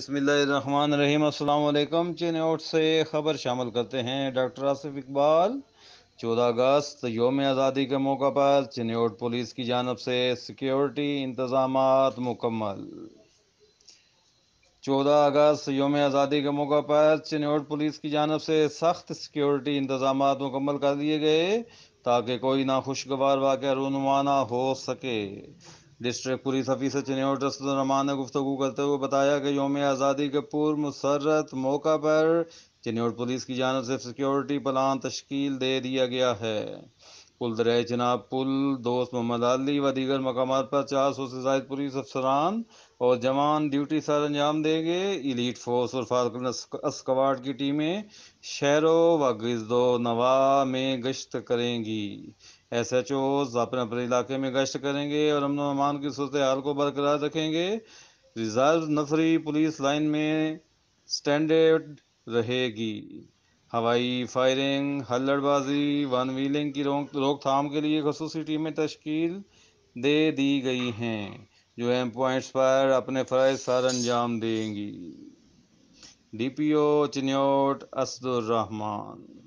बसमिलकुम चीन ओट से ख़बर शामिल करते हैं डॉक्टर आसिफ इकबाल चौदह अगस्त योम आज़ादी के मौका पर चिनोट पुलिस की जानब से सिक्योरिटी इंतज़ाम मुकम्मल चौदह अगस्त योम आज़ादी के मौका पर चिनोट पुलिस की जानब से सख्त सिक्योरिटी इंतज़ाम मुकम्मल कर दिए गए ताकि कोई नाखुशगवार वाक़ रूनुमा ना हो सके डिस्ट्रिक्ट पुलिस अफिसर चिन्हौर ट्रस्टुररहमान ने गुफ्तु करते हुए बताया कि योम आज़ादी के पूर्व मुसरत मौका पर चिन्हौर पुलिस की जानब से सिक्योरिटी प्लान तश्कील दे दिया गया है पुल दरियाए चिनाब पुल दोस्त मोहम्मद अली व दीगर मकाम पर चार सौ से जायद पुलिस अफसरान और जवान ड्यूटी सर अंजाम देंगे इलीट फोर्स और फारकन अस्कवाड की टीमें शहरों व गजदो नवा में गश्त करेंगी एस एच ओ अपने अपने इलाके में गश्त करेंगे और अमन अमान की सूरत हाल को बरकरार रखेंगे रिजर्व नफरी पुलिस लाइन में स्टैंडर्ड रहेगी हवाई फायरिंग हल्लड़बाजी वन व्हीलिंग की रोक रोकथाम के लिए खसूस टीमें तश्कील दे दी गई हैं जो एम पॉइंट्स पर अपने फ़रज सर अंजाम देंगी डी पी ओ चिन्ट असदुररहमान